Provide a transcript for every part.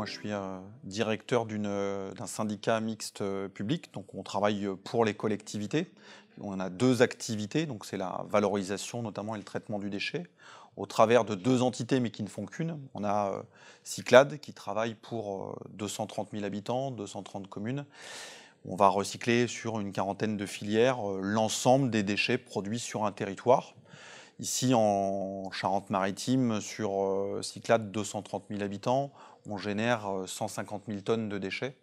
moi je suis directeur d'un syndicat mixte public, donc on travaille pour les collectivités. On a deux activités, donc c'est la valorisation notamment et le traitement du déchet, au travers de deux entités mais qui ne font qu'une. On a euh, Cyclade qui travaille pour 230 euh, 000 habitants, 230 communes. On va recycler sur une quarantaine de filières euh, l'ensemble des déchets produits sur un territoire Ici, en Charente-Maritime, sur Cyclade, 230 000 habitants, on génère 150 euh, 000 tonnes de déchets.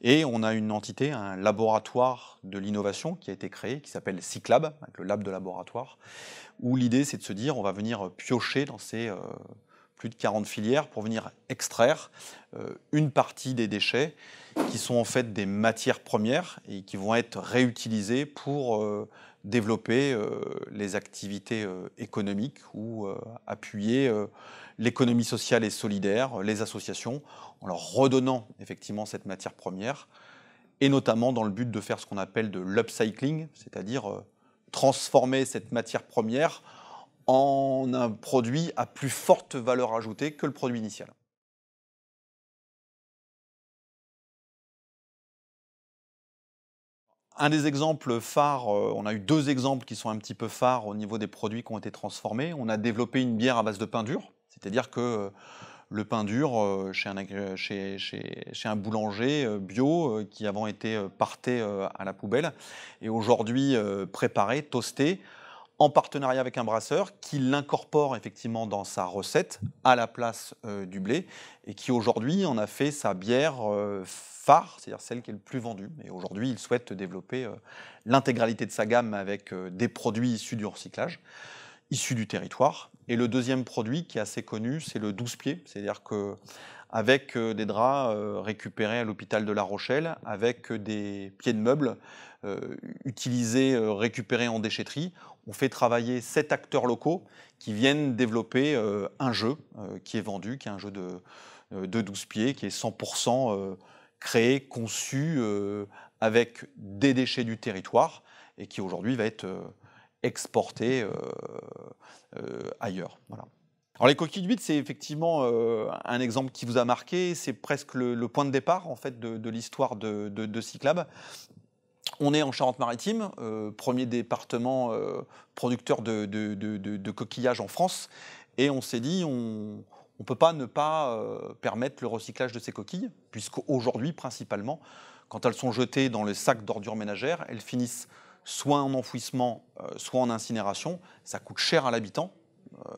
Et on a une entité, un laboratoire de l'innovation qui a été créé, qui s'appelle Cyclab, avec le lab de laboratoire, où l'idée c'est de se dire on va venir euh, piocher dans ces euh, plus de 40 filières pour venir extraire une partie des déchets qui sont en fait des matières premières et qui vont être réutilisées pour développer euh, les activités euh, économiques ou euh, appuyer l'économie sociale et solidaire, les associations, en leur redonnant effectivement cette matière première, et notamment dans le but de faire ce qu'on appelle de l'upcycling, c'est-à-dire transformer cette matière première en un produit à plus forte valeur ajoutée que le produit initial. un des exemples phares, euh, on a eu deux exemples qui sont un petit peu phares au niveau des produits qui ont été transformés. On a développé une bière à base de pain dur, c'est-à-dire que euh, le pain dur euh, chez un, boulanger bio qui avant était parté à la poubelle et aujourd'hui préparé, toasté en partenariat avec un brasseur qui l'incorpore effectivement dans sa recette à la place euh, du blé et qui aujourd'hui en a fait sa bière euh, phare, c'est-à-dire celle qui est le plus vendue. Et aujourd'hui, il souhaite développer euh, l'intégralité de sa gamme avec des produits issus du recyclage, issus du territoire et le deuxième produit qui est assez connu, c'est le 12 pieds, c'est-à-dire que avec euh, des draps euh, récupérés à l'hôpital de La Rochelle, avec euh, des pieds de meubles utilisés, récupérés en déchetterie, on fait travailler sept acteurs locaux qui viennent développer un jeu qui est vendu, qui est un jeu de, de 12 pieds, qui est 100% créé, conçu avec des déchets du territoire et qui aujourd'hui va être exporter euh, euh, ailleurs. Voilà. Alors les coquilles d'huile, c'est effectivement euh, un exemple qui vous a marqué. C'est presque le, point de départ en fait de, l'histoire de, de, Cyclab. On est en Charente-Maritime, premier département producteur de, coquillages en France, et on s'est dit on ne peut pas ne pas permettre le recyclage de ces coquilles, puisqu'aujourd'hui principalement, quand elles sont jetées dans le sac d'ordures ménagères, elles finissent soit en enfouissement, euh, soit en incinération, ça coûte cher à l'habitant. Euh,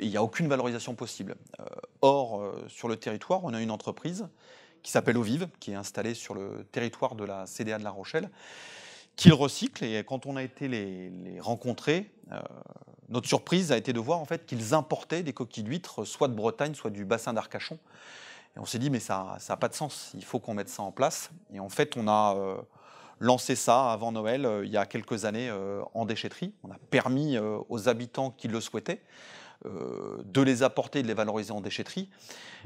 il n'y a aucune valorisation possible. Euh, or, sur le territoire, on a une entreprise qui s'appelle Ovive, qui est installée sur le territoire de la CDA de La Rochelle, le recycle. Et quand on a été les, rencontrer, notre surprise a été de voir en fait qu'ils importaient des coquilles d'huîtres, soit de Bretagne, soit du bassin d'Arcachon. Et on s'est dit, mais ça n'a pas de sens, il faut qu'on mette ça en place. Et en fait, on a, Lancer ça avant Noël euh, il y a quelques années euh, en déchetterie. On a permis euh, aux habitants qui le souhaitaient de les apporter, de les valoriser en déchetterie.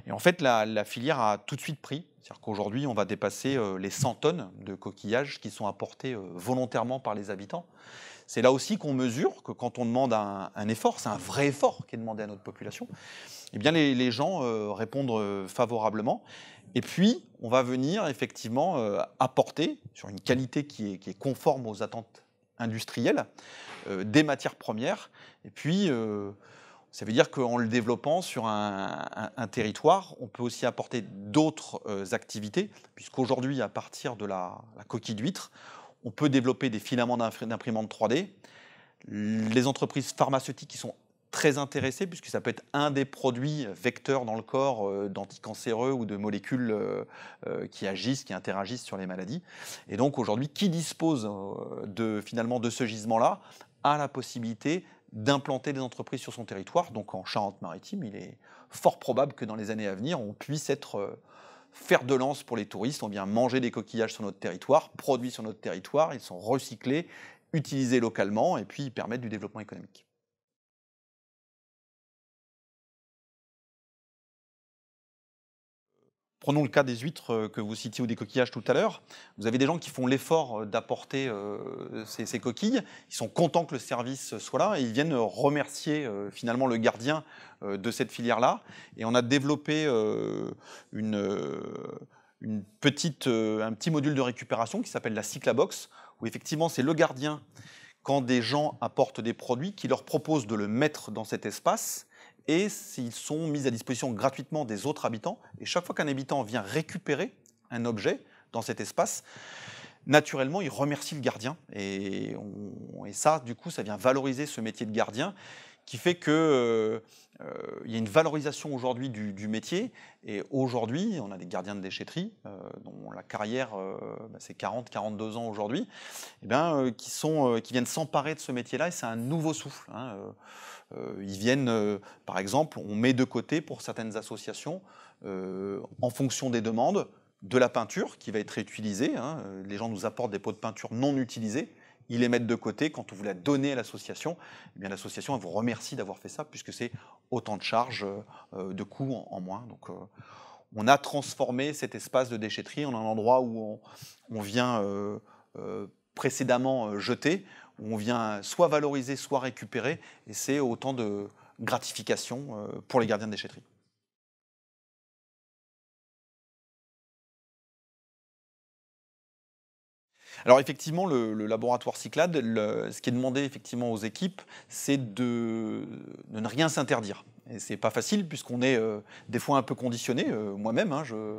Et en fait, la, filière a tout de suite pris. C'est-à-dire qu'aujourd'hui, on va dépasser les 100 tonnes de coquillages qui sont apportés volontairement par les habitants. C'est là aussi qu'on mesure que quand on demande un effort, c'est un vrai effort qui est demandé à notre population. Eh bien, les, gens euh, répondent euh, favorablement. Et puis, on va venir effectivement euh, apporter, sur une qualité qui est, conforme aux attentes industrielles, des matières premières. Et puis, ça veut dire qu'en le développant sur un, territoire, on peut aussi apporter d'autres activités, puisqu'aujourd'hui, à partir de la, coquille d'huître, on peut développer des filaments d'imprimantes 3D. Les entreprises pharmaceutiques qui sont très intéressé, puisque ça peut être un des produits vecteurs dans le corps euh, d'anticancéreux ou de molécules euh, euh, qui agissent, qui interagissent sur les maladies. Et donc aujourd'hui, qui dispose finalement de ce gisement-là a la possibilité d'implanter des entreprises sur son territoire. Donc en Charente-Maritime, il est fort probable que dans les années à venir, on puisse être fer de lance pour les touristes. On vient manger des coquillages sur notre territoire, produits sur notre territoire, ils sont recyclés, utilisés localement et puis ils permettent du développement économique. Prenons le cas des huîtres euh, que vous citiez ou des coquillages tout à l'heure. Vous avez des gens qui font l'effort euh, d'apporter euh, ces, coquilles. Ils sont contents que le service soit là et ils viennent remercier finalement le gardien de cette filière-là. Et on a développé une, petite, un petit module de récupération qui s'appelle la Cyclabox, où effectivement c'est le gardien quand des gens apportent des produits qui leur propose de le mettre dans cet espace et s'ils sont mis à disposition gratuitement des autres habitants. Et chaque fois qu'un habitant vient récupérer un objet dans cet espace, naturellement, il remercie le gardien. Et, et, ça, du coup, ça vient valoriser ce métier de gardien qui fait que euh, euh, il y a une valorisation aujourd'hui du, métier. Et aujourd'hui, on a des gardiens de déchetterie, euh, dont la carrière, bah, c'est 40-42 ans aujourd'hui, et eh bien, qui, sont, qui viennent s'emparer de ce métier-là et c'est un nouveau souffle. Hein. ils viennent, par exemple, on met de côté pour certaines associations, en fonction des demandes, de la peinture qui va être réutilisée. Hein. Les gens nous apportent des pots de peinture non utilisés ils les mettent de côté. Quand on vous la donnez à l'association, eh bien l'association vous remercie d'avoir fait ça puisque c'est autant de charges, euh, de coûts en, moins. Donc euh, on a transformé cet espace de déchetterie en un endroit où on, vient euh, précédemment jeter, où on vient soit valoriser, soit récupérer, et c'est autant de gratification pour les gardiens de déchetterie. Alors effectivement, le, laboratoire Cyclade, ce qui est demandé effectivement aux équipes, c'est de ne rien s'interdire. Et c'est pas facile puisqu'on est euh, des fois un peu conditionné. Euh, moi-même, hein, euh,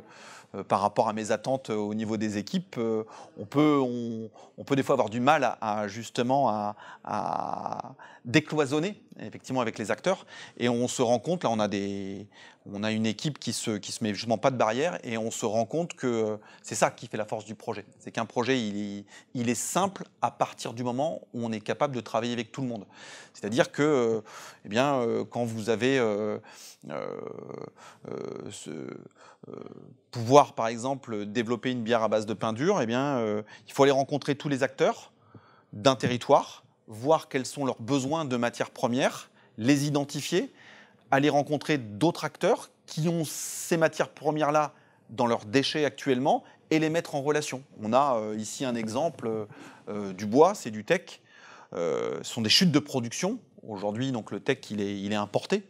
par rapport à mes attentes au niveau des équipes, on peut, on, peut des fois avoir du mal à, justement à, décloisonner effectivement avec les acteurs. Et on se rend compte, là, on a des, on a une équipe qui se, qui se met justement pas de barrière et on se rend compte que c'est ça qui fait la force du projet. C'est qu'un projet, il est, il est simple à partir du moment où on est capable de travailler avec tout le monde. C'est-à-dire que, eh bien, quand vous avez euh, euh, euh, pouvoir, par exemple, développer une bière à base de pain dur, eh bien, il faut aller rencontrer tous les acteurs d'un territoire, voir quels sont leurs besoins de matières premières, les identifier, aller rencontrer d'autres acteurs qui ont ces matières premières-là dans leurs déchets actuellement et les mettre en relation. On a ici un exemple du bois, c'est du tech. ce sont des chutes de production Aujourd'hui, donc le tech, il est, importé.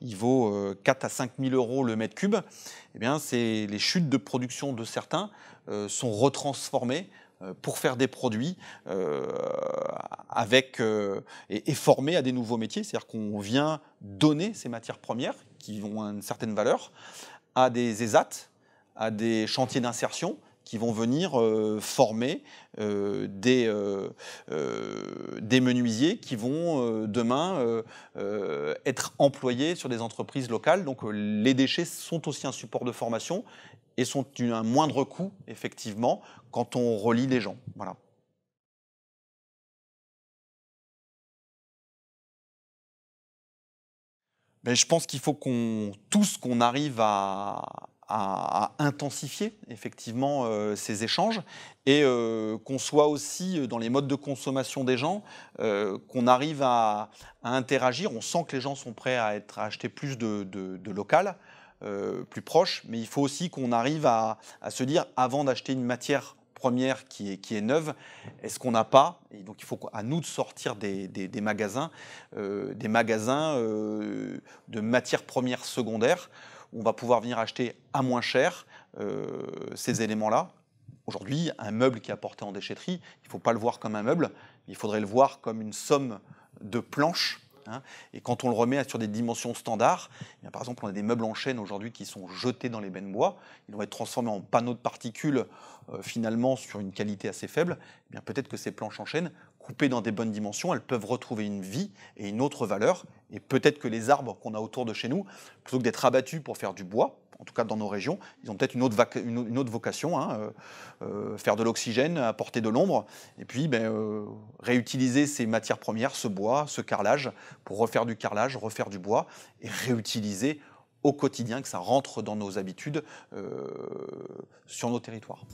Il vaut 4 euh, à 5 000 euros le mètre cube. Eh bien, c'est les chutes de production de certains euh, sont retransformées euh, pour faire des produits avec et, former à des nouveaux métiers. C'est-à-dire qu'on vient donner ces matières premières qui ont une certaine valeur à des ESAT, à des chantiers d'insertion qui vont venir euh, former euh, des, euh, des menuisiers qui vont demain être employés sur des entreprises locales. Donc les déchets sont aussi un support de formation et sont un moindre coût, effectivement, quand on relie les gens. Voilà. je pense qu'il faut qu'on tous qu'on arrive à, à, intensifier effectivement euh, ces échanges et euh, qu'on soit aussi dans les modes de consommation des gens, euh, qu'on arrive à, interagir. On sent que les gens sont prêts à, acheter plus de, local, plus proche, mais il faut aussi qu'on arrive à, se dire avant d'acheter une matière première qui est, neuve, est-ce qu'on n'a pas donc il faut à nous de sortir des magasins, des magasins de matières premières secondaires on va pouvoir venir acheter à moins cher euh, ces éléments-là. Aujourd'hui, un meuble qui est apporté en déchetterie, il ne faut pas le voir comme un meuble, il faudrait le voir comme une somme de planches hein. et quand on le remet sur des dimensions standards, eh par exemple, on a des meubles en chaîne aujourd'hui qui sont jetés dans les bennes bois. Ils vont être transformés en panneaux de particules, euh, finalement, sur une qualité assez faible. Eh bien, peut-être que ces planches en chaîne, coupées dans des bonnes dimensions, elles peuvent retrouver une vie et une autre valeur. Et peut-être que les arbres qu'on a autour de chez nous, plutôt que d'être abattus pour faire du bois, en tout cas dans nos régions, ils ont peut-être une, autre, vocation, hein, euh, euh, faire de l'oxygène, apporter de l'ombre, et puis ben, euh, réutiliser ces matières premières, ce bois, ce carrelage, pour refaire du carrelage, refaire du bois, et réutiliser au quotidien, que ça rentre dans nos habitudes sur nos territoires.